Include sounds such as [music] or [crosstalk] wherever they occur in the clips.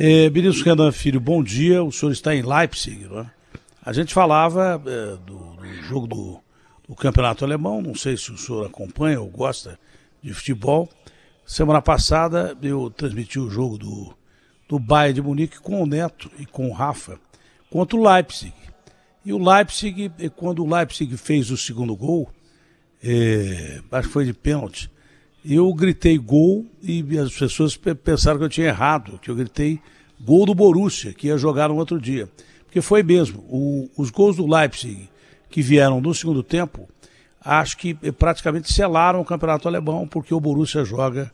É, ministro Renan Filho, bom dia. O senhor está em Leipzig, não é? A gente falava é, do, do, jogo do, do, campeonato alemão. Não sei se o senhor acompanha ou gosta de futebol. Semana passada eu transmiti o jogo do, do Bayern de Munique com o Neto e com o Rafa contra o Leipzig. E o Leipzig, quando o Leipzig fez o segundo gol, é, acho que foi de pênalti, eu gritei gol e as pessoas pensaram que eu tinha errado, que eu gritei gol do Borussia, que ia jogar no outro dia. Porque foi mesmo, o, os gols do Leipzig que vieram no segundo tempo, acho que eh, praticamente selaram o campeonato alemão, porque o Borussia joga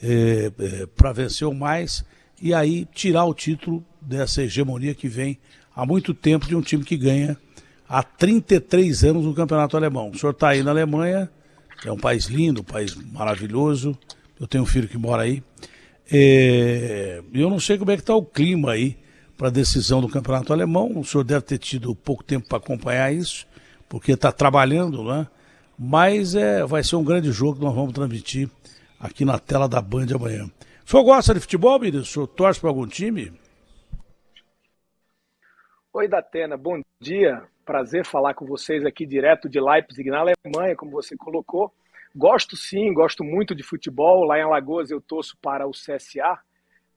é, eh, é, eh, para vencer o mais e aí tirar o título dessa hegemonia que vem há muito tempo de um time que ganha há 33 anos no campeonato alemão. O senhor está aí na Alemanha é um país lindo, um país maravilhoso. Eu tenho um filho que mora aí. É, eu não sei como é que está o clima aí para a decisão do campeonato alemão. O senhor deve ter tido pouco tempo para acompanhar isso, porque está trabalhando, né? Mas é, vai ser um grande jogo que nós vamos transmitir aqui na tela da Band amanhã. O senhor gosta de futebol, ministro? O senhor torce para algum time? Oi, Datena, bom dia. Prazer falar com vocês aqui direto de Leipzig, na Alemanha, como você colocou. Gosto sim, gosto muito de futebol. Lá em Alagoas eu torço para o CSA.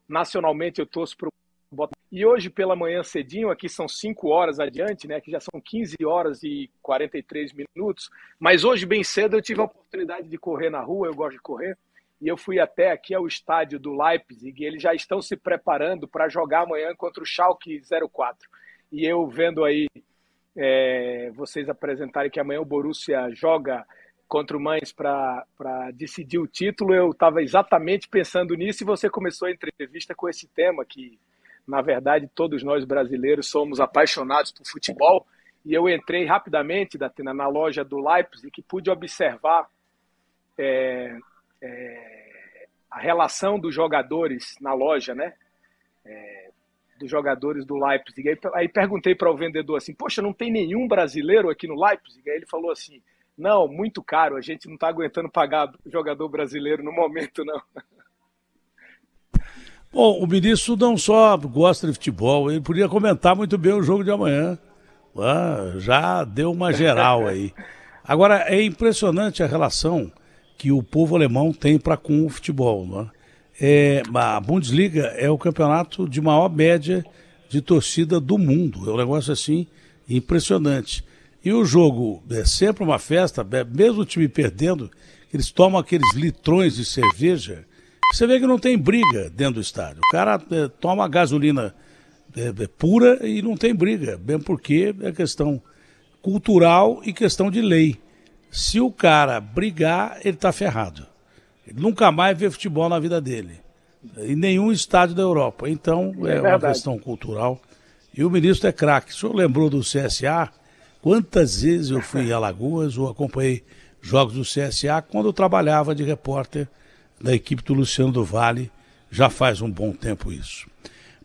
Nacionalmente eu torço para o Botafogo. E hoje pela manhã cedinho, aqui são 5 horas adiante, né? Aqui já são 15 horas e 43 minutos. Mas hoje bem cedo eu tive a oportunidade de correr na rua, eu gosto de correr. E eu fui até aqui ao estádio do Leipzig e eles já estão se preparando para jogar amanhã contra o Schalke 04. E eu vendo aí é, vocês apresentarem que amanhã o Borussia joga contra o Mães para decidir o título, eu estava exatamente pensando nisso e você começou a entrevista com esse tema que, na verdade, todos nós brasileiros somos apaixonados por futebol. E eu entrei rapidamente da na loja do Leipzig e pude observar é, é, a relação dos jogadores na loja, né? É, dos jogadores do Leipzig. Aí, aí perguntei para o vendedor assim: Poxa, não tem nenhum brasileiro aqui no Leipzig? Aí ele falou assim: Não, muito caro, a gente não está aguentando pagar jogador brasileiro no momento, não. [laughs] Bom, o ministro não só gosta de futebol, ele podia comentar muito bem o jogo de amanhã. Ah, já deu uma geral [laughs] aí. Agora, é impressionante a relação que o povo alemão tem para com o futebol. Não é? É, a Bundesliga é o campeonato de maior média de torcida do mundo. É um negócio assim impressionante. E o jogo é sempre uma festa, é, mesmo o time perdendo, eles tomam aqueles litrões de cerveja. Você vê que não tem briga dentro do estádio. O cara é, toma gasolina é, é pura e não tem briga, bem porque é questão cultural e questão de lei. Se o cara brigar, ele está ferrado. Ele nunca mais vê futebol na vida dele, em nenhum estádio da Europa. Então, é, é uma questão cultural. E o ministro é craque. O senhor lembrou do CSA? Quantas vezes eu fui em Alagoas ou acompanhei jogos do CSA quando eu trabalhava de repórter da equipe do Luciano do Vale. Já faz um bom tempo isso.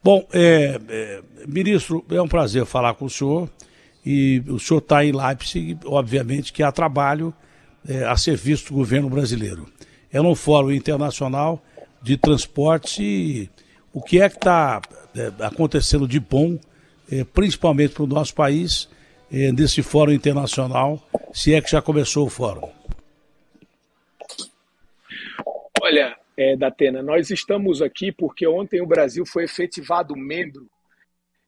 Bom, é, é, ministro, é um prazer falar com o senhor. E o senhor está em Leipzig, obviamente que há trabalho é, a serviço do governo brasileiro. Era é um fórum internacional de transporte. e o que é que está é, acontecendo de bom, é, principalmente para o nosso país, nesse fórum internacional, se é que já começou o fórum? Olha, é, Datena, nós estamos aqui porque ontem o Brasil foi efetivado membro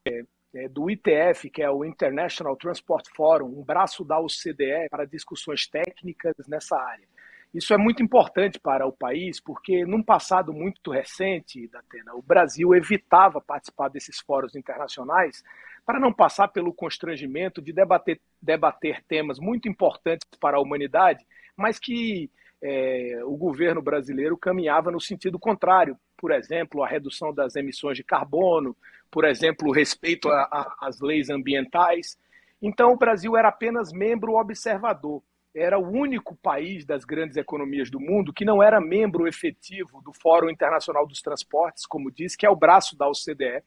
é, é, do ITF, que é o International Transport Forum, um braço da OCDE para discussões técnicas nessa área. Isso é muito importante para o país, porque num passado muito recente, Datena, o Brasil evitava participar desses fóruns internacionais para não passar pelo constrangimento de debater, debater temas muito importantes para a humanidade, mas que é, o governo brasileiro caminhava no sentido contrário. Por exemplo, a redução das emissões de carbono, por exemplo, o respeito às leis ambientais. Então, o Brasil era apenas membro observador era o único país das grandes economias do mundo que não era membro efetivo do Fórum Internacional dos Transportes, como diz, que é o braço da OCDE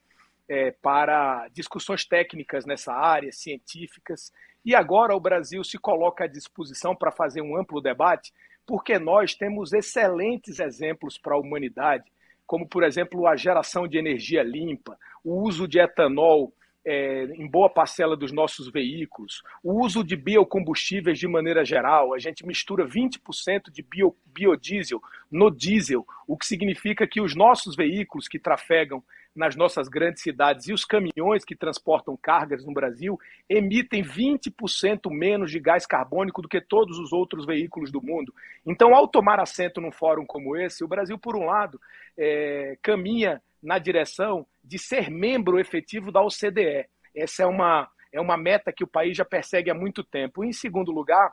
é, para discussões técnicas nessa área, científicas. E agora o Brasil se coloca à disposição para fazer um amplo debate, porque nós temos excelentes exemplos para a humanidade, como, por exemplo, a geração de energia limpa, o uso de etanol é, em boa parcela dos nossos veículos, o uso de biocombustíveis de maneira geral, a gente mistura 20% de bio, biodiesel no diesel, o que significa que os nossos veículos que trafegam nas nossas grandes cidades e os caminhões que transportam cargas no Brasil emitem 20% menos de gás carbônico do que todos os outros veículos do mundo. Então, ao tomar assento num fórum como esse, o Brasil, por um lado, é, caminha na direção de ser membro efetivo da OCDE. Essa é uma, é uma meta que o país já persegue há muito tempo. Em segundo lugar,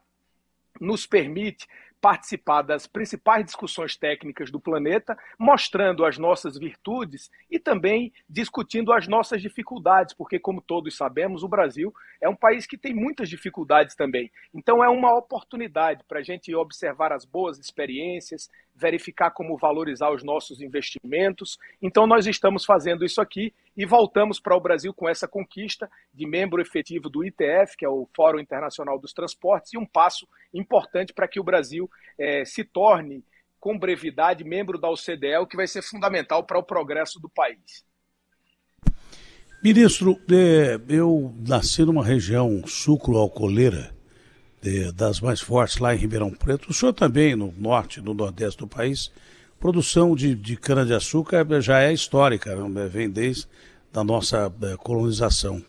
nos permite participar das principais discussões técnicas do planeta, mostrando as nossas virtudes e também discutindo as nossas dificuldades, porque, como todos sabemos, o Brasil é um país que tem muitas dificuldades também. Então, é uma oportunidade para a gente observar as boas experiências, verificar como valorizar os nossos investimentos. Então, nós estamos fazendo isso aqui e voltamos para o Brasil com essa conquista de membro efetivo do ITF, que é o Fórum Internacional dos Transportes, e um passo importante para que o Brasil é, se torne, com brevidade, membro da OCDE, o que vai ser fundamental para o progresso do país. Ministro, é, eu nasci numa região sucro-alcooleira, é, das mais fortes lá em Ribeirão Preto. O senhor também, no norte, no nordeste do país, produção de, de cana-de-açúcar já é histórica, né? vem desde da nossa eh, colonização.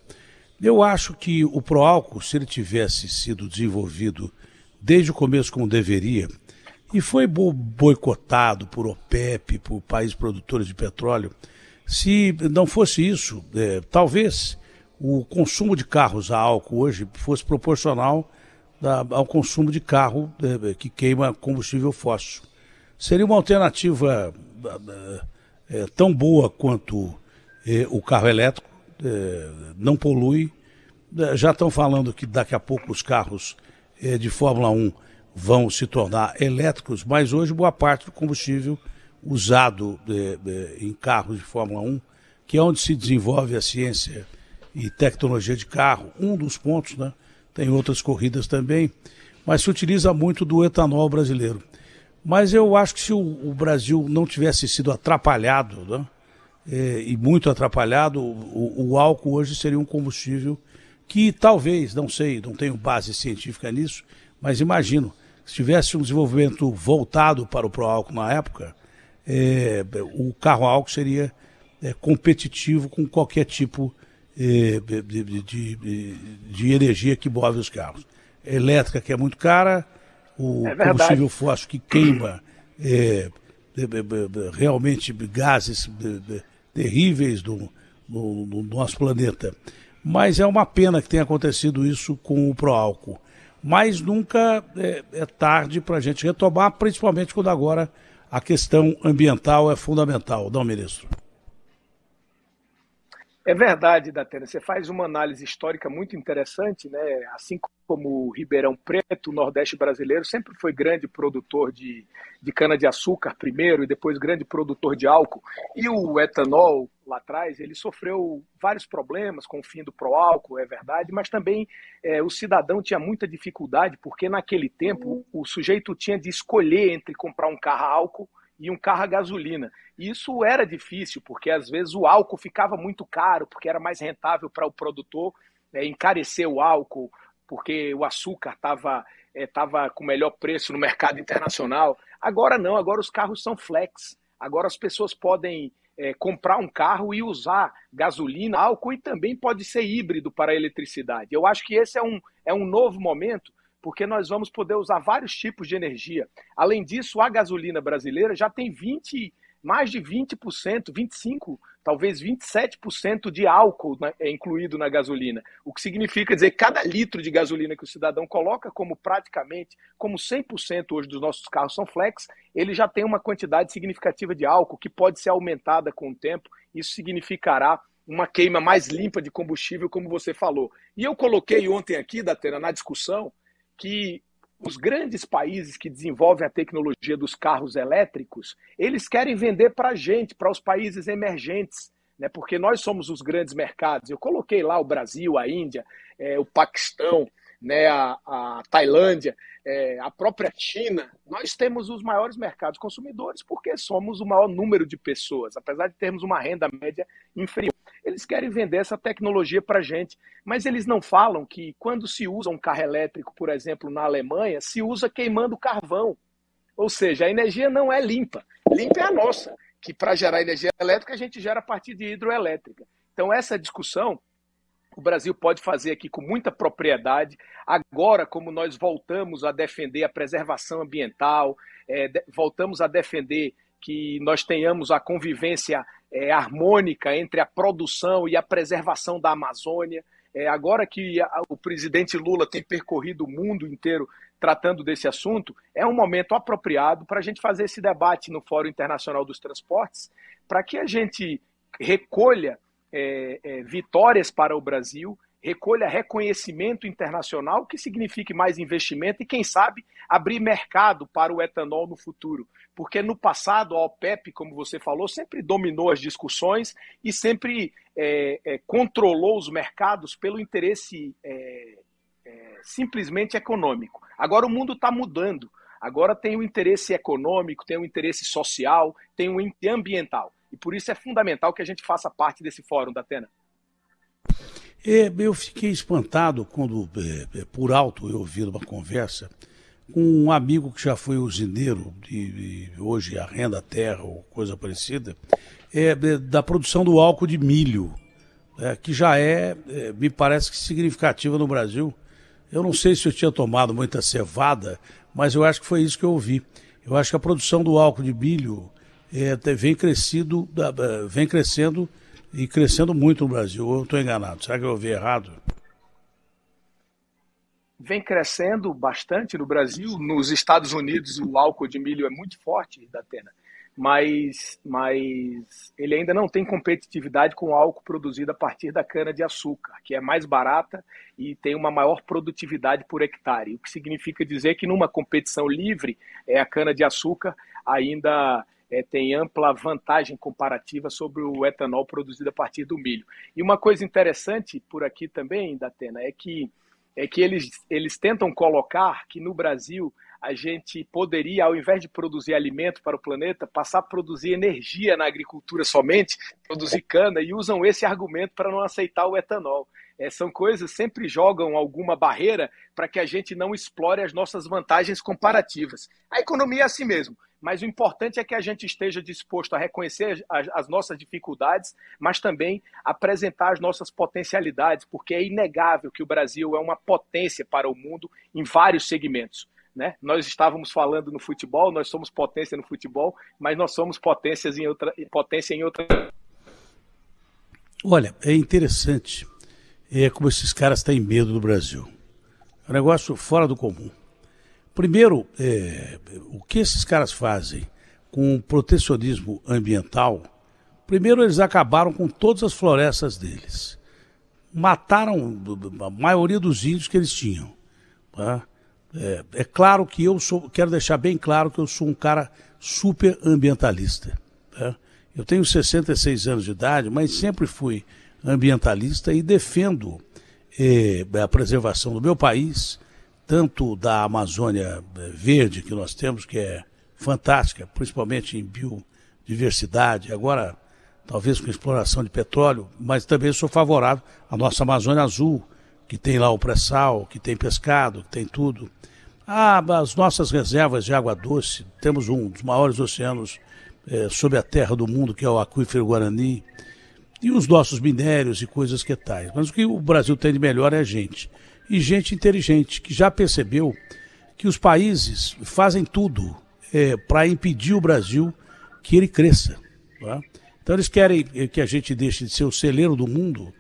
Eu acho que o Proálcool, se ele tivesse sido desenvolvido desde o começo como deveria, e foi boicotado por OPEP, por países produtores de petróleo, se não fosse isso, é, talvez o consumo de carros a álcool hoje fosse proporcional da, ao consumo de carro é, que queima combustível fóssil. Seria uma alternativa é, tão boa quanto o carro elétrico é, não polui. É, já estão falando que daqui a pouco os carros é, de Fórmula 1 vão se tornar elétricos, mas hoje boa parte do combustível usado em carros de Fórmula 1, que é onde se desenvolve a ciência e tecnologia de carro, um dos pontos, né? tem outras corridas também, mas se utiliza muito do etanol brasileiro. Mas eu acho que se o, Brasil não tivesse sido atrapalhado, né? é, e muito atrapalhado, o, o, álcool hoje seria um combustível que talvez, não sei, não tenho base científica nisso, mas imagino, se tivesse um desenvolvimento voltado para o pró-álcool na época, é, o carro álcool seria é, competitivo com qualquer tipo é, de, de, de, de energia que move os carros. Elétrica, que é muito cara, o é combustível fóssil que queima é, realmente gases terríveis do, do, do, nosso planeta. Mas é uma pena que tenha acontecido isso com o proálcool. Mas nunca é, é tarde para a gente retomar, principalmente quando agora a questão ambiental é fundamental, não, ministro? É verdade, Datena. Você faz uma análise histórica muito interessante, né? Assim como o Ribeirão Preto, o Nordeste brasileiro sempre foi grande produtor de, de cana-de-açúcar primeiro e depois grande produtor de álcool. E o etanol, lá atrás, ele sofreu vários problemas com o fim do pró-álcool, é verdade, mas também é, o cidadão tinha muita dificuldade, porque naquele tempo o sujeito tinha de escolher entre comprar um carro a álcool e um carro a gasolina. isso era difícil, porque às vezes o álcool ficava muito caro, porque era mais rentável para o produtor né, encarecer o álcool, porque o açúcar estava é, eh, tava com melhor preço no mercado internacional. Agora não, agora os carros são flex. Agora as pessoas podem é, comprar um carro e usar gasolina, álcool e também pode ser híbrido para a eletricidade. Eu acho que esse é um, é um novo momento porque nós vamos poder usar vários tipos de energia. Além disso, a gasolina brasileira já tem 20, mais de 20%, 25%, talvez 27% de álcool né, é incluído na gasolina. O que significa dizer que cada litro de gasolina que o cidadão coloca, como praticamente, como 100% hoje dos nossos carros são flex, ele já tem uma quantidade significativa de álcool que pode ser aumentada com o tempo. Isso significará uma queima mais limpa de combustível, como você falou. E eu coloquei ontem aqui, Datena, na discussão, que os grandes países que desenvolvem a tecnologia dos carros elétricos, eles querem vender para a gente, para os países emergentes, né? porque nós somos os grandes mercados. Eu coloquei lá o Brasil, a Índia, é, o Paquistão, né, a, a Tailândia, é, a própria China, nós temos os maiores mercados consumidores porque somos o maior número de pessoas, apesar de termos uma renda média inferior. Eles querem vender essa tecnologia para a gente, mas eles não falam que quando se usa um carro elétrico, por exemplo, na Alemanha, se usa queimando carvão. Ou seja, a energia não é limpa. Limpa é a nossa, que para gerar energia elétrica a gente gera a partir de hidroelétrica. Então, essa discussão o Brasil pode fazer aqui com muita propriedade. Agora, como nós voltamos a defender a preservação ambiental, é, voltamos a defender que nós tenhamos a convivência é, harmônica entre a produção e a preservação da Amazônia. É, agora que a, o presidente Lula tem percorrido o mundo inteiro tratando desse assunto, é um momento apropriado para a gente fazer esse debate no Fórum Internacional dos Transportes, para que a gente recolha é, é vitórias para o Brasil recolha reconhecimento internacional, que signifique mais investimento e, quem sabe, abrir mercado para o etanol no futuro. Porque no passado, a OPEP, como você falou, sempre dominou as discussões e sempre é, é, controlou os mercados pelo interesse é, é simplesmente econômico. Agora o mundo está mudando. Agora tem o um interesse econômico, tem o um interesse social, tem o um ambiental. E por isso é fundamental que a gente faça parte desse fórum da Atena. É, eu fiquei espantado quando, é, é, por alto, eu ouvi uma conversa com um amigo que já foi usineiro, e, hoje arrenda terra ou coisa parecida, é, da produção do álcool de milho, é, que já é, é, me parece que significativa no Brasil. Eu não sei se eu tinha tomado muita cevada, mas eu acho que foi isso que eu ouvi. Eu acho que a produção do álcool de milho é, vem, crescido, vem crescendo e crescendo muito no Brasil. Ou eu estou enganado? Será que eu ouvi errado? Vem crescendo bastante no Brasil. Nos Estados Unidos, o álcool de milho é muito forte, da Atena. Mas, mas ele ainda não tem competitividade com o álcool produzido a partir da cana-de-açúcar, que é mais barata e tem uma maior produtividade por hectare. O que significa dizer que numa competição livre, é a cana-de-açúcar ainda é, tem ampla vantagem comparativa sobre o etanol produzido a partir do milho. E uma coisa interessante por aqui também, Atena, é que, é que eles, eles tentam colocar que no Brasil a gente poderia, ao invés de produzir alimento para o planeta, passar a produzir energia na agricultura somente, produzir cana, e usam esse argumento para não aceitar o etanol. É, são coisas sempre jogam alguma barreira para que a gente não explore as nossas vantagens comparativas. A economia é assim mesmo, mas o importante é que a gente esteja disposto a reconhecer as, as nossas dificuldades, mas também apresentar as nossas potencialidades, porque é inegável que o Brasil é uma potência para o mundo em vários segmentos. Né? Nós estávamos falando no futebol, nós somos potência no futebol, mas nós somos potências em outra, potência em outra. Olha, é interessante é, como esses caras têm medo do Brasil. É um negócio fora do comum. Primeiro, é, o que esses caras fazem com o protecionismo ambiental? Primeiro, eles acabaram com todas as florestas deles. Mataram a maioria dos índios que eles tinham. Tá? É, é, claro que eu sou, quero deixar bem claro que eu sou um cara super ambientalista. Né? Eu tenho 66 anos de idade, mas sempre fui ambientalista e defendo é, a preservação do meu país, tanto da Amazônia é, Verde que nós temos, que é fantástica, principalmente em biodiversidade, agora talvez com exploração de petróleo, mas também sou favorável à nossa Amazônia Azul, que tem lá o pré-sal, que tem pescado, que tem tudo. Ah, as nossas reservas de água doce, temos um dos maiores oceanos é, sob a terra do mundo, que é o aquífero Guarani, e os nossos minérios e coisas que tais. Mas o que o Brasil tem de melhor é gente. E gente inteligente, que já percebeu que os países fazem tudo é, eh, para impedir o Brasil que ele cresça. Tá? Então eles querem eh, que a gente deixe de ser o celeiro do mundo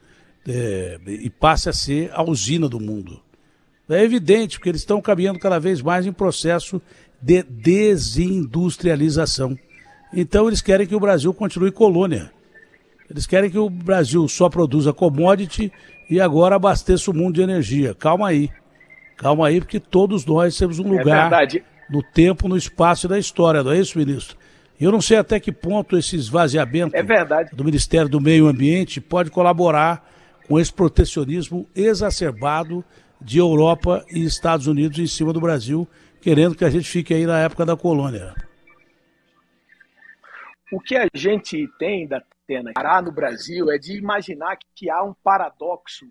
é, e passe a ser a usina do mundo. É evidente, porque eles estão caminhando cada vez mais em processo de desindustrialização. Então eles querem que o Brasil continue colônia. Eles querem que o Brasil só produza commodity e agora abasteça o mundo de energia. Calma aí. Calma aí, porque todos nós temos um é lugar é no tempo, no espaço e na história, não é isso, ministro? eu não sei até que ponto esse esvaziamento é do Ministério do Meio Ambiente pode colaborar um protecionismo exacerbado de Europa e Estados Unidos em cima do Brasil, querendo que a gente fique aí na época da colônia. O que a gente tem da Tena parar no Brasil é de imaginar que há um paradoxo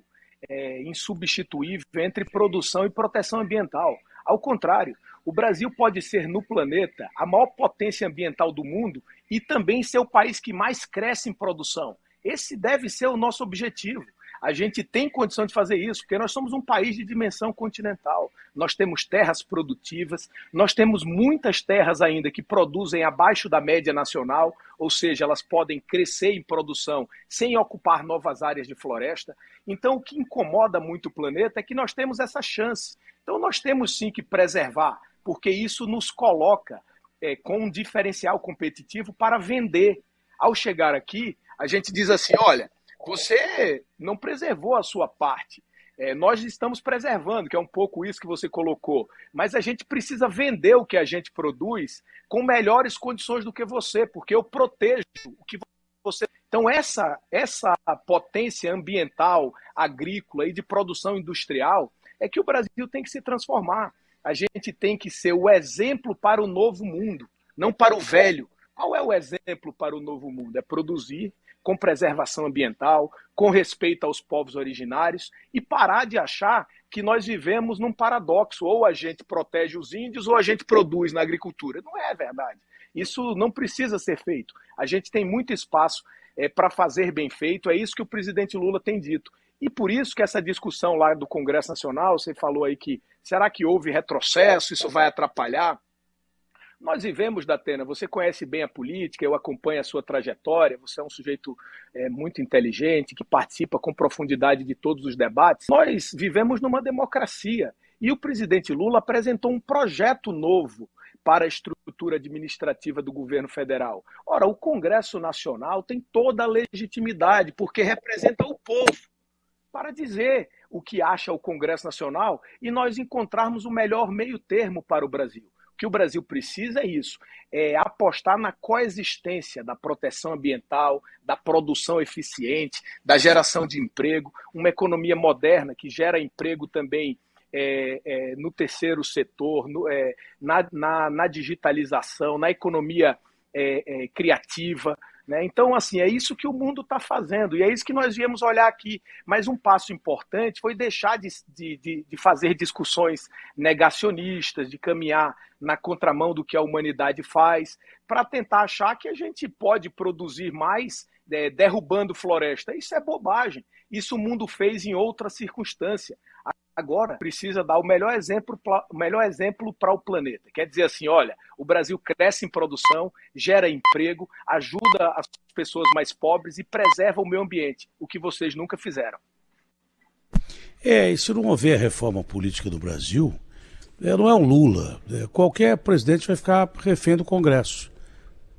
é, insubstituível entre produção e proteção ambiental. Ao contrário, o Brasil pode ser no planeta a maior potência ambiental do mundo e também ser o país que mais cresce em produção. Esse deve ser o nosso objetivo. A gente tem condição de fazer isso, porque nós somos um país de dimensão continental. Nós temos terras produtivas, nós temos muitas terras ainda que produzem abaixo da média nacional, ou seja, elas podem crescer em produção sem ocupar novas áreas de floresta. Então, o que incomoda muito o planeta é que nós temos essa chance. Então, nós temos sim que preservar, porque isso nos coloca é, com um diferencial competitivo para vender. Ao chegar aqui, a gente diz assim: olha, você não preservou a sua parte. É, nós estamos preservando, que é um pouco isso que você colocou, mas a gente precisa vender o que a gente produz com melhores condições do que você, porque eu protejo o que você. Então, essa, essa potência ambiental, agrícola e de produção industrial é que o Brasil tem que se transformar. A gente tem que ser o exemplo para o novo mundo, não para o velho. Qual é o exemplo para o novo mundo? É produzir com preservação ambiental, com respeito aos povos originários e parar de achar que nós vivemos num paradoxo: ou a gente protege os índios ou a gente produz na agricultura. Não é verdade. Isso não precisa ser feito. A gente tem muito espaço é, para fazer bem feito, é isso que o presidente Lula tem dito. E por isso que essa discussão lá do Congresso Nacional, você falou aí que será que houve retrocesso, isso vai atrapalhar? Nós vivemos, Datena, você conhece bem a política, eu acompanho a sua trajetória, você é um sujeito é, muito inteligente, que participa com profundidade de todos os debates. Nós vivemos numa democracia e o presidente Lula apresentou um projeto novo para a estrutura administrativa do governo federal. Ora, o Congresso Nacional tem toda a legitimidade, porque representa o povo, para dizer o que acha o Congresso Nacional e nós encontrarmos o melhor meio termo para o Brasil que o Brasil precisa é isso: é apostar na coexistência da proteção ambiental, da produção eficiente, da geração de emprego, uma economia moderna que gera emprego também. É, é, no terceiro setor, no, é, na, na, na, digitalização, na economia é, é, criativa, né? Então, assim, é isso que o mundo está fazendo e é isso que nós viemos olhar aqui. Mas um passo importante foi deixar de, de, de fazer discussões negacionistas, de caminhar na contramão do que a humanidade faz, para tentar achar que a gente pode produzir mais é, derrubando floresta. Isso é bobagem. Isso o mundo fez em outra circunstância agora precisa dar o melhor exemplo, o melhor exemplo para o planeta. Quer dizer assim, olha, o Brasil cresce em produção, gera emprego, ajuda as pessoas mais pobres e preserva o meio ambiente, o que vocês nunca fizeram. É, e se não houver reforma política do Brasil, é, não é o Lula. É, qualquer presidente vai ficar refém do Congresso.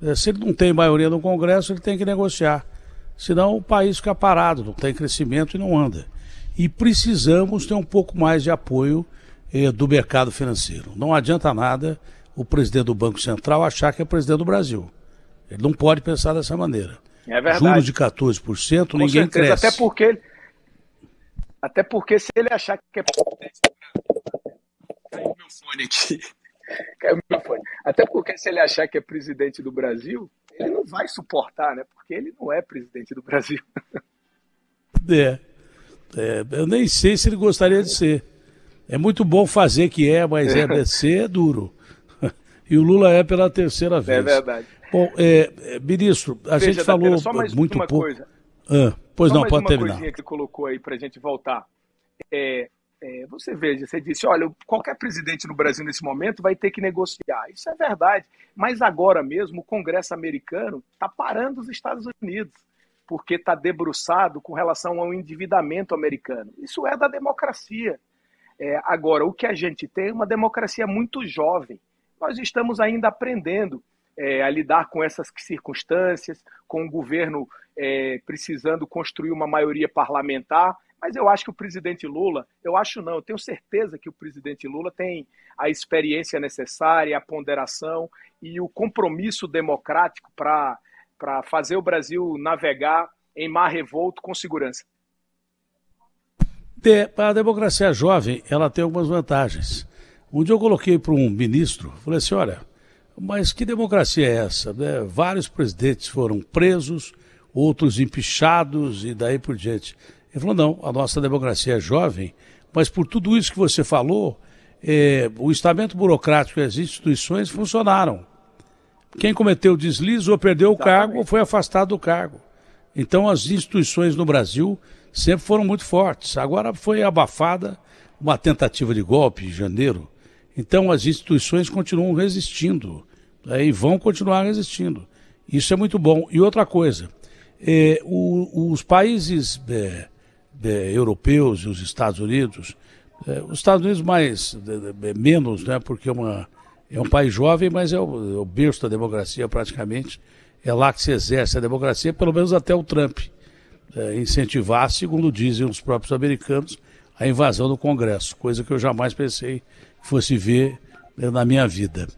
É, se ele não tem maioria no Congresso, ele tem que negociar. Senão o país fica parado, não tem crescimento e não anda e precisamos ter um pouco mais de apoio eh, do mercado financeiro. Não adianta nada o presidente do Banco Central achar que é presidente do Brasil. Ele não pode pensar dessa maneira. É verdade. Juros de 14%, Com ninguém certeza, cresce. Até porque, até porque se ele achar que é Caiu meu fone aqui. [laughs] Caiu meu fone. Até porque se ele achar que é presidente do Brasil, ele não vai suportar, né? Porque ele não é presidente do Brasil. [laughs] É. É, eu nem sei se ele gostaria de ser. É muito bom fazer que é, mas é, é [laughs] ser é duro. E o Lula é pela terceira é vez. É verdade. Bom, é, é, ministro, a Veja, gente falou só mais muito uma pouco. Coisa. Ah, pois só não, mais pode uma terminar. coisinha que colocou aí para a gente voltar. É, é, você veja, você disse, olha, qualquer presidente no Brasil nesse momento vai ter que negociar. Isso é verdade. Mas agora mesmo o Congresso americano está parando os Estados Unidos porque está debruçado com relação ao endividamento americano. Isso é da democracia. É, agora, o que a gente tem é uma democracia muito jovem. Nós estamos ainda aprendendo é, a lidar com essas circunstâncias, com o governo é, precisando construir uma maioria parlamentar. Mas eu acho que o presidente Lula, eu acho não, eu tenho certeza que o presidente Lula tem a experiência necessária, a ponderação e o compromisso democrático para para fazer o Brasil navegar em mar revolto com segurança? De, a democracia jovem ela tem algumas vantagens. Um dia eu coloquei para um ministro, falei assim, olha, mas que democracia é essa? Né? Vários presidentes foram presos, outros empichados e daí por diante. Ele falou, não, a nossa democracia é jovem, mas por tudo isso que você falou, eh, o estamento burocrático e as instituições funcionaram. Quem cometeu o deslize ou perdeu o cargo ou foi afastado do cargo. Então as instituições no Brasil sempre foram muito fortes. Agora foi abafada uma tentativa de golpe em janeiro. Então as instituições continuam resistindo né, e vão continuar resistindo. Isso é muito bom. E outra coisa, é, o, os países é, é, europeus e os Estados Unidos, os Estados Unidos mais menos, né, porque é uma é um país jovem, mas é o, é o berço da democracia praticamente. É lá que se exerce a democracia, pelo menos até o Trump é, incentivar, segundo dizem os próprios americanos, a invasão do Congresso, coisa que eu jamais pensei que fosse ver né, na minha vida.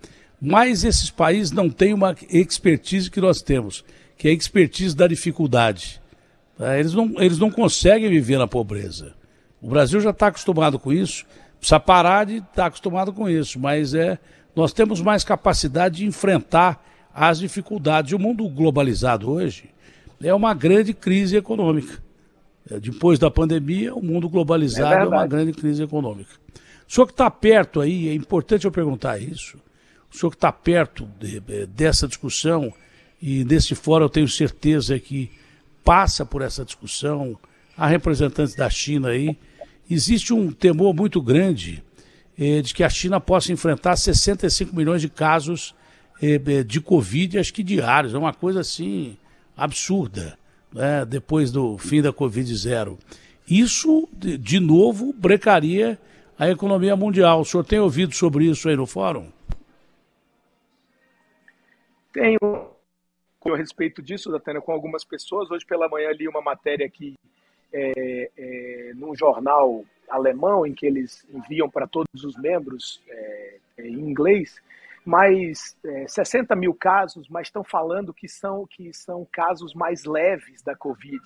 Mas esses países não têm uma expertise que nós temos, que é a expertise da dificuldade. Tá? Eles, não, eles não conseguem viver na pobreza. O Brasil já está acostumado com isso, precisa parar de estar tá acostumado com isso, mas é nós temos mais capacidade de enfrentar as dificuldades. O mundo globalizado hoje é uma grande crise econômica. É, depois da pandemia, o mundo globalizado é, é uma grande crise econômica. O senhor que está perto aí, é importante eu perguntar isso. O senhor que está perto de, é, dessa discussão, e nesse fórum eu tenho certeza que passa por essa discussão, há representantes da China aí. Existe um temor muito grande eh, de que a China possa enfrentar 65 milhões de casos eh, eh, de Covid, acho que diários, é uma coisa assim absurda, né? depois do fim da Covid zero. Isso, de novo, brecaria a economia mundial. O senhor tem ouvido sobre isso aí no fórum? Tenho a respeito disso, Datana, com algumas pessoas. Hoje pela manhã li uma matéria aqui é, é, num jornal alemão, em que eles enviam para todos os membros é, é em inglês, mais é, 60 mil casos, mas estão falando que são, que são casos mais leves da Covid,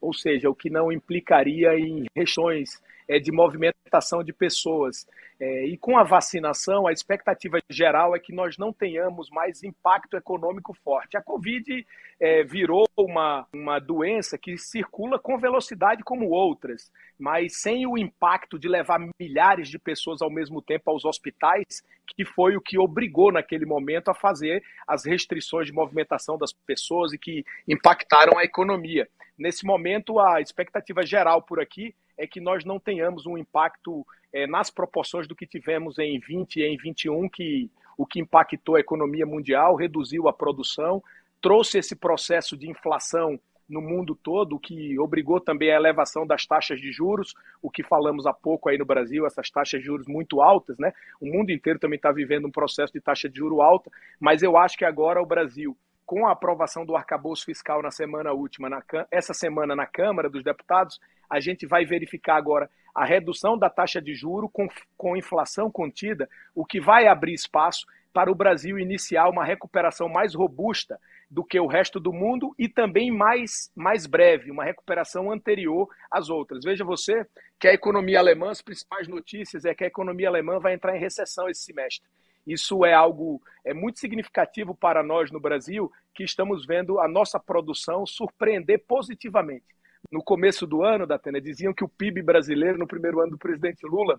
ou seja, o que não implicaria em restrições é, de movimentação de pessoas. É, e com a vacinação, a expectativa geral é que nós não tenhamos mais impacto econômico forte. A Covid é, virou uma, uma doença que circula com velocidade como outras, mas sem o impacto de levar milhares de pessoas ao mesmo tempo aos hospitais, que foi o que obrigou naquele momento a fazer as restrições de movimentação das pessoas e que impactaram a economia. Nesse momento, a expectativa geral por aqui é que nós não tenhamos um impacto é, nas proporções do que tivemos em 20 e em 21, que o que impactou a economia mundial, reduziu a produção, trouxe esse processo de inflação no mundo todo, que obrigou também a elevação das taxas de juros, o que falamos há pouco aí no Brasil, essas taxas de juros muito altas, né? O mundo inteiro também está vivendo um processo de taxa de juro alta, mas eu acho que agora o Brasil com a aprovação do arcabouço fiscal na semana última, na, essa semana na Câmara dos Deputados, a gente vai verificar agora a redução da taxa de juro com, com inflação contida, o que vai abrir espaço para o Brasil iniciar uma recuperação mais robusta do que o resto do mundo e também mais, mais breve, uma recuperação anterior às outras. Veja você que a economia alemã, as principais notícias é que a economia alemã vai entrar em recessão esse semestre. Isso é algo é muito significativo para nós no Brasil, que estamos vendo a nossa produção surpreender positivamente. No começo do ano, da Datena, diziam que o PIB brasileiro, no primeiro ano do presidente Lula,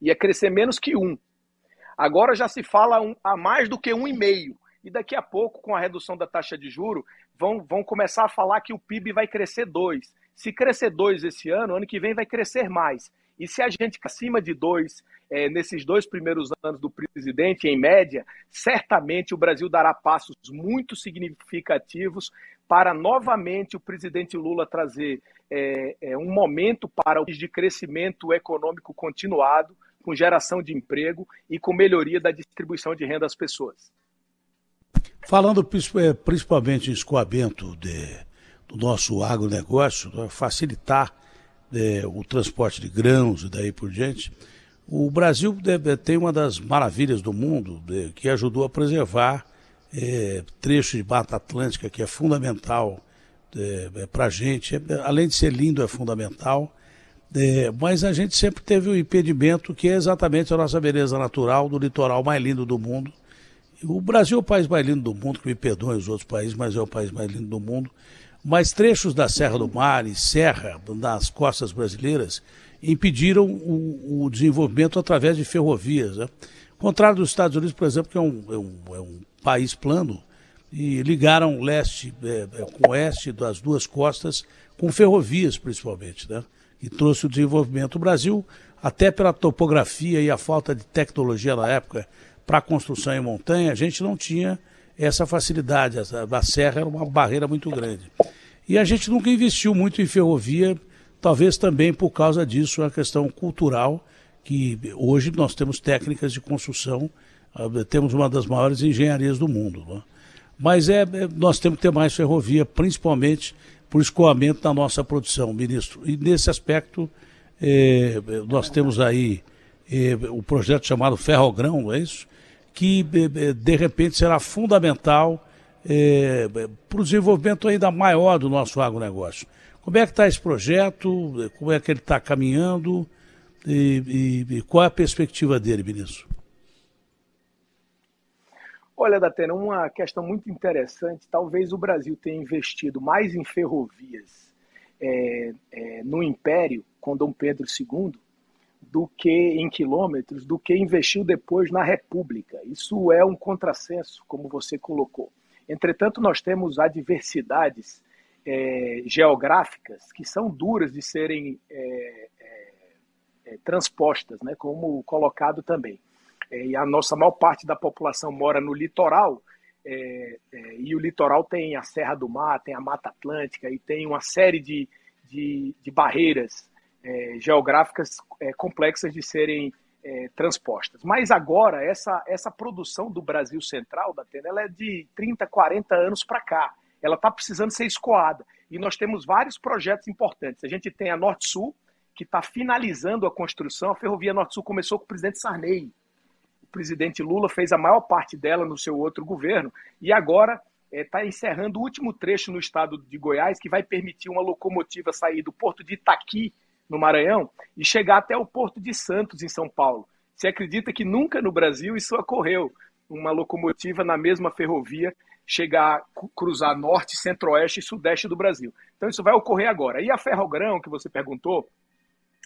ia crescer menos que um. Agora já se fala um, a mais do que um e meio. E daqui a pouco, com a redução da taxa de juro, vão, vão começar a falar que o PIB vai crescer dois. Se crescer dois esse ano, ano que vem vai crescer mais. E se a gente acima de dois, é, nesses dois primeiros anos do presidente, em média, certamente o Brasil dará passos muito significativos para novamente o presidente Lula trazer é, é, um momento para o de crescimento econômico continuado, com geração de emprego e com melhoria da distribuição de renda às pessoas. Falando é, principalmente em escoamento de, do nosso agronegócio, né, facilitar é, o transporte de grãos e daí por diante, o Brasil deve, tem uma das maravilhas do mundo de, é, que ajudou a preservar é, trecho de Mata Atlântica, que é fundamental é, é para a gente. É, além de ser lindo, é fundamental. É, mas a gente sempre teve o um impedimento que é exatamente a nossa beleza natural do litoral mais lindo do mundo. O Brasil é o país mais lindo do mundo, que me perdoem os outros países, mas é o país mais lindo do mundo mas trechos da Serra do Mar e Serra nas costas brasileiras impediram o, o desenvolvimento através de ferrovias. Né? Contrário dos Estados Unidos, por exemplo, que é um, é um, é um país plano, e ligaram o leste é, é, com o oeste das duas costas com ferrovias, principalmente, né? e trouxe o desenvolvimento. O Brasil, até pela topografia e a falta de tecnologia na época para construção em montanha, a gente não tinha essa facilidade. A, a serra era uma barreira muito grande. E a gente nunca investiu muito em ferrovia, talvez também por causa disso, a questão cultural, que hoje nós temos técnicas de construção, ah, temos uma das maiores engenharias do mundo. Né? Mas é, é, nós temos que ter mais ferrovia, principalmente por escoamento da nossa produção, ministro. E nesse aspecto, é, nós temos aí é, o projeto chamado Ferrogrão, é isso? Que, de repente, será fundamental é, para o desenvolvimento ainda maior do nosso agronegócio. Como é que está esse projeto? Como é que ele está caminhando? E, e, e, qual é a perspectiva dele, ministro? Olha, Datena, uma questão muito interessante. Talvez o Brasil tenha investido mais em ferrovias é, é, no Império, com Dom Pedro II, do que em quilômetros, do que investiu depois na República. Isso é um contrassenso, como você colocou. Entretanto, nós temos adversidades é, geográficas que são duras de serem é, é, é transpostas, né, como colocado também. É, e a nossa maior parte da população mora no litoral, é, e o litoral tem a Serra do Mar, tem a Mata Atlântica, e tem uma série de, de, de barreiras geográficas complexas de serem é, transpostas. Mas agora, essa, essa produção do Brasil Central, da Tena, ela é de 30, 40 anos para cá. Ela está precisando ser escoada. E nós temos vários projetos importantes. A gente tem a Norte-Sul, que está finalizando a construção. A Ferrovia Norte-Sul começou com o presidente Sarney. O presidente Lula fez a maior parte dela no seu outro governo. E agora está é, tá encerrando o último trecho no estado de Goiás, que vai permitir uma locomotiva sair do porto de Itaqui, no Maranhão, e chegar até o Porto de Santos, em São Paulo. Se acredita que nunca no Brasil isso ocorreu? Uma locomotiva na mesma ferrovia chegar, cruzar norte, centro-oeste e sudeste do Brasil. Então isso vai ocorrer agora. E a Ferrogrão, que você perguntou,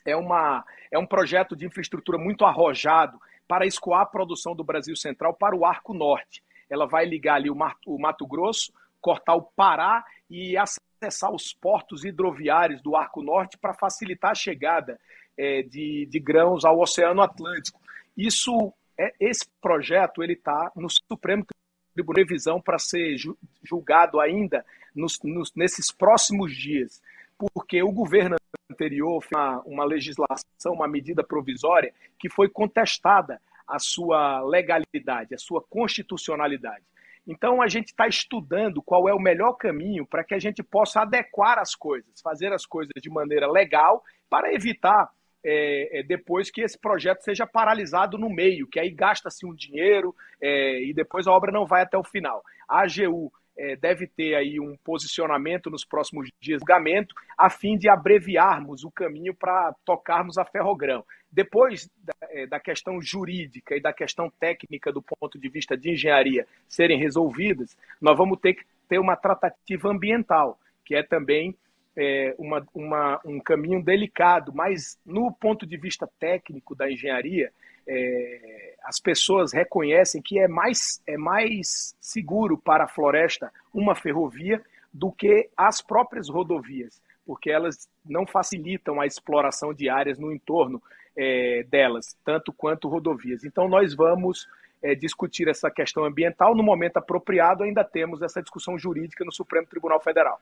é, uma, é um projeto de infraestrutura muito arrojado para escoar a produção do Brasil Central para o Arco Norte. Ela vai ligar ali o, Mato, o Mato Grosso, cortar o Pará e a acessar os portos hidroviários do Arco Norte para facilitar a chegada é, de, de grãos ao Oceano Atlântico. Isso, é, esse projeto, ele está no Supremo Tribunal de Revisão para ser julgado ainda nos, nos, nesses próximos dias, porque o governo anterior fez uma, uma legislação, uma medida provisória que foi contestada a sua legalidade, a sua constitucionalidade. Então, a gente está estudando qual é o melhor caminho para que a gente possa adequar as coisas, fazer as coisas de maneira legal, para evitar é, é, depois que esse projeto seja paralisado no meio, que aí gasta-se um dinheiro é, e depois a obra não vai até o final. A AGU é, deve ter aí um posicionamento nos próximos dias, julgamento, a fim de abreviarmos o caminho para tocarmos a ferrogrão. Depois da, é, da questão jurídica e da questão técnica do ponto de vista de engenharia serem resolvidas, nós vamos ter que ter uma tratativa ambiental, que é também é uma, uma, um caminho delicado, mas no ponto de vista técnico da engenharia, é, as pessoas reconhecem que é mais, é mais seguro para a floresta uma ferrovia do que as próprias rodovias, porque elas não facilitam a exploração de áreas no entorno é, delas, tanto quanto rodovias. Então, nós vamos é, discutir essa questão ambiental no momento apropriado, ainda temos essa discussão jurídica no Supremo Tribunal Federal.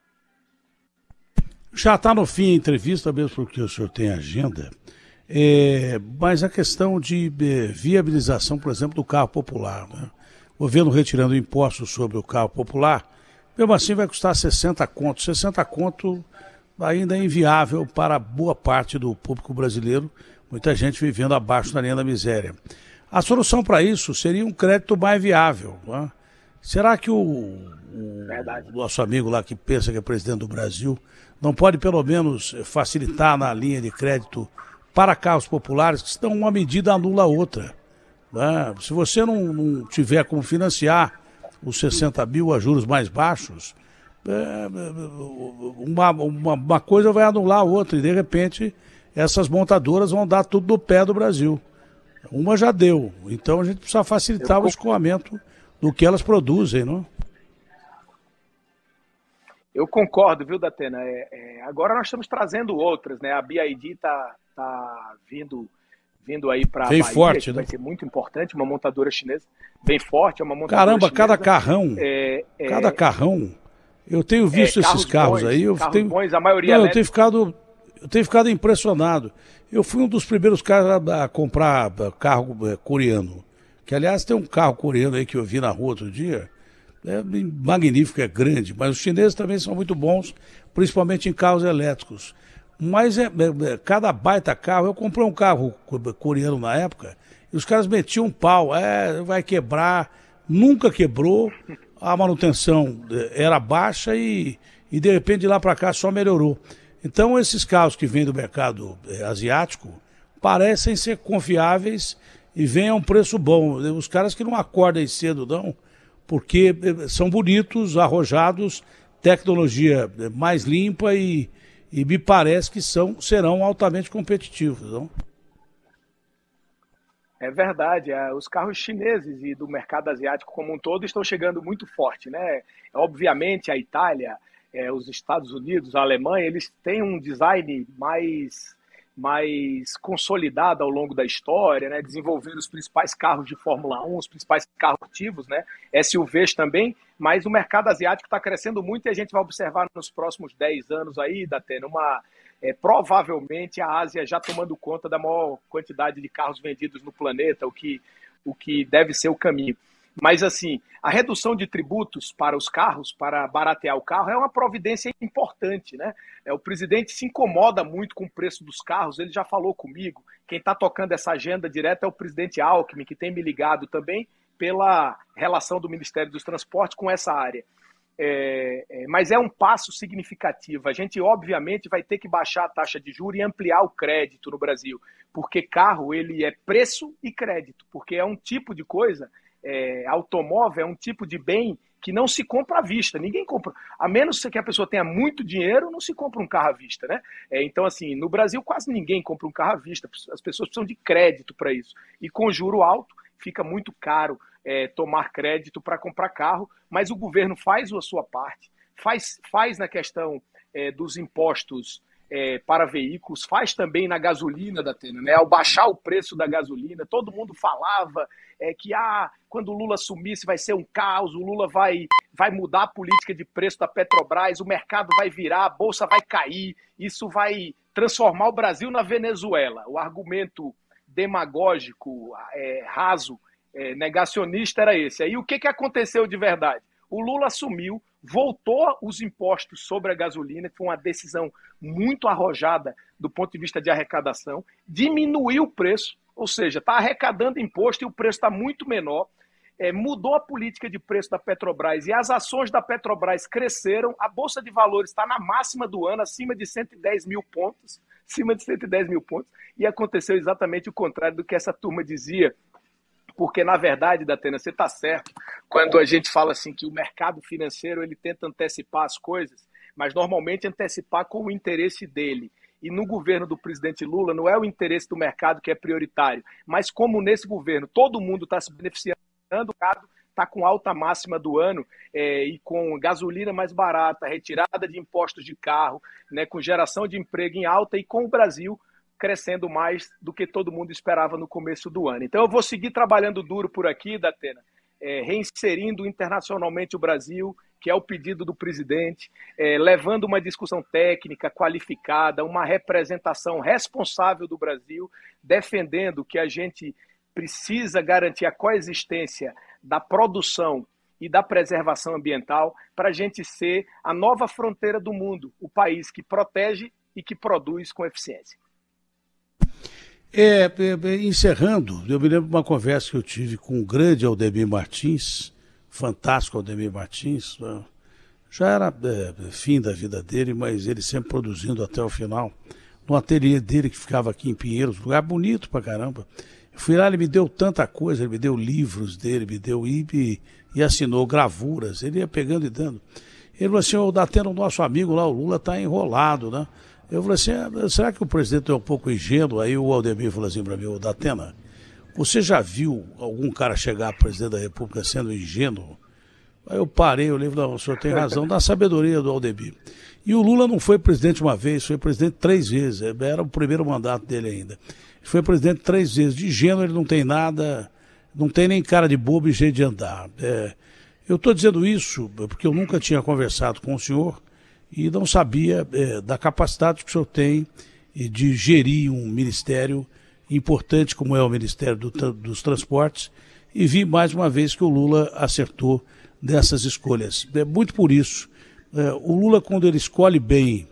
Já está no fim a entrevista, mesmo porque o senhor tem agenda. É, mas a questão de é, viabilização, por exemplo, do carro popular. Né? O governo retirando impostos sobre o carro popular, mesmo assim vai custar 60 conto. 60 conto ainda é inviável para boa parte do público brasileiro, muita gente vivendo abaixo da linha da miséria. A solução para isso seria um crédito mais viável. Né? Será que o, o nosso amigo lá que pensa que é presidente do Brasil não pode pelo menos facilitar na linha de crédito para carros populares, que estão uma medida anula a outra. Né? Se você não, não, tiver como financiar os 60 mil a juros mais baixos, é, é, uma, uma, uma coisa vai anular a outra e, de repente, essas montadoras vão dar tudo do pé do Brasil. Uma já deu, então a gente precisa facilitar o escoamento do que elas produzem, não? É? Eu concordo, viu, Datena? É, é, agora nós estamos trazendo outras, né? A BID está está vindo vindo aí para Bahia, forte, né? vai ser muito importante, uma montadora chinesa bem forte, é uma montadora Caramba, chinesa, cada carrão, é, é, cada carrão, eu tenho é, visto é, carros esses carros bons, aí, eu carros tenho, bons, a maioria não, eu né? tenho ficado eu tenho ficado impressionado. Eu fui um dos primeiros caras a, a comprar carro é, coreano, que aliás tem um carro coreano aí que eu vi na rua outro dia, é magnífico, é grande, mas os chineses também são muito bons, principalmente em carros elétricos. Mas é, é, é, cada baita carro, eu comprei um carro coreano na época, e os caras metiam um pau, é, vai quebrar, nunca quebrou, a manutenção é, era baixa e, e de repente de lá para cá só melhorou. Então esses carros que vêm do mercado é, asiático parecem ser confiáveis e vêm a um preço bom. Os caras que não acordam cedo não, porque é, são bonitos, arrojados, tecnologia mais limpa e, e me parece que são, serão altamente competitivos. Não? É verdade, é, os carros chineses e do mercado asiático como um todo estão chegando muito forte, né? Obviamente a Itália, é, os Estados Unidos, a Alemanha, eles têm um design mais mais consolidada ao longo da história, né? desenvolver os principais carros de Fórmula 1, os principais carros ativos, né? SUVs também, mas o mercado asiático está crescendo muito e a gente vai observar nos próximos 10 anos aí, Datena, uma, é, provavelmente a Ásia já tomando conta da maior quantidade de carros vendidos no planeta, o que, o que deve ser o caminho. Mas, assim, a redução de tributos para os carros, para baratear o carro, é uma providência importante, né? É, o presidente se incomoda muito com o preço dos carros, ele já falou comigo. Quem está tocando essa agenda direta é o presidente Alckmin, que tem me ligado também pela relação do Ministério dos Transportes com essa área. É, é, mas é um passo significativo. A gente, obviamente, vai ter que baixar a taxa de juros e ampliar o crédito no Brasil, porque carro ele é preço e crédito, porque é um tipo de coisa é, automóvel é um tipo de bem que não se compra à vista. Ninguém compra. A menos que a pessoa tenha muito dinheiro, não se compra um carro à vista, né? É, então, assim, no Brasil quase ninguém compra um carro à vista. As pessoas precisam de crédito para isso. E com juro alto, fica muito caro é, tomar crédito para comprar carro, mas o governo faz a sua parte, faz, faz na questão é, dos impostos é, para veículos, faz também na gasolina da Tena, né? Ao baixar o preço da gasolina, todo mundo falava é, que ah, quando o Lula sumisse vai ser um caos, o Lula vai, vai mudar a política de preço da Petrobras, o mercado vai virar, a bolsa vai cair, isso vai transformar o Brasil na Venezuela. O argumento demagógico, é, raso, é, negacionista era esse. Aí o que, que aconteceu de verdade? O Lula assumiu, voltou os impostos sobre a gasolina, que foi uma decisão muito arrojada do ponto de vista de arrecadação, diminuiu o preço, ou seja, está arrecadando imposto e o preço está muito menor. É, mudou a política de preço da Petrobras e as ações da Petrobras cresceram. A Bolsa de Valores está na máxima do ano, acima de 110 mil pontos, acima de 110 mil pontos, e aconteceu exatamente o contrário do que essa turma dizia porque na verdade, Datena, você está certo quando a gente fala assim que o mercado financeiro ele tenta antecipar as coisas, mas normalmente antecipar com o interesse dele. E no governo do presidente Lula não é o interesse do mercado que é prioritário, mas como nesse governo todo mundo está se beneficiando, o mercado está com alta máxima do ano é, e com gasolina mais barata, retirada de impostos de carro, né, com geração de emprego em alta e com o Brasil crescendo mais do que todo mundo esperava no começo do ano. Então eu vou seguir trabalhando duro por aqui, Datena, é, reinserindo internacionalmente o Brasil, que é o pedido do presidente, é, levando uma discussão técnica qualificada, uma representação responsável do Brasil, defendendo que a gente precisa garantir a coexistência da produção e da preservação ambiental para a gente ser a nova fronteira do mundo, o país que protege e que produz com eficiência. É, é, é, encerrando, eu me lembro de uma conversa que eu tive com o grande Aldemir Martins, fantástico Aldemir Martins, né? já era é, fim da vida dele, mas ele sempre produzindo até o final, no ateliê dele que ficava aqui em Pinheiros, lugar bonito pra caramba. Eu fui lá, ele me deu tanta coisa, ele me deu livros dele, me deu e, e assinou gravuras, ele ia pegando e dando. Ele falou assim, o Datena, o nosso amigo lá, o Lula, tá enrolado, né? Eu falei assim, ah, será que o presidente é um pouco ingênuo? Aí o Aldemir falou assim para mim, o Datena, você já viu algum cara chegar a presidente da República sendo ingênuo? Aí eu parei, eu lembro, não, o senhor tem razão, da sabedoria do Aldemir. E o Lula não foi presidente uma vez, foi presidente três vezes, é, era o primeiro mandato dele ainda. Foi presidente três vezes, de ingênuo ele não tem nada, não tem nem cara de bobo e jeito de andar. É, eu estou dizendo isso porque eu nunca tinha conversado com o senhor, e não sabia é, da capacidade que o senhor tem de gerir um ministério importante como é o Ministério do, dos Transportes e vi mais uma vez que o Lula acertou dessas escolhas. É muito por isso. É, o Lula, quando ele escolhe bem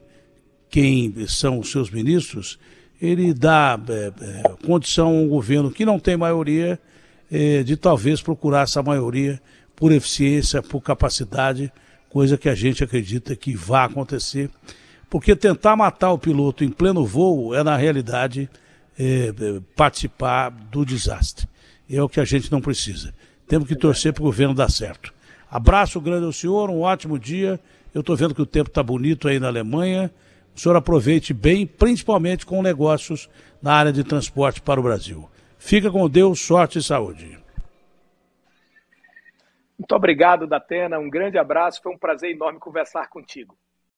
quem são os seus ministros, ele dá é, é, condição a um governo que não tem maioria é, de talvez procurar essa maioria por eficiência, por capacidade coisa que a gente acredita que vai acontecer, porque tentar matar o piloto em pleno voo é, na realidade, é, é, participar do desastre. É o que a gente não precisa. Temos que torcer para o governo dar certo. Abraço grande ao senhor, um ótimo dia. Eu estou vendo que o tempo está bonito aí na Alemanha. O senhor aproveite bem, principalmente com negócios na área de transporte para o Brasil. Fica com Deus, sorte e saúde. Muito obrigado, Datena. Um grande abraço. Foi um prazer enorme conversar contigo.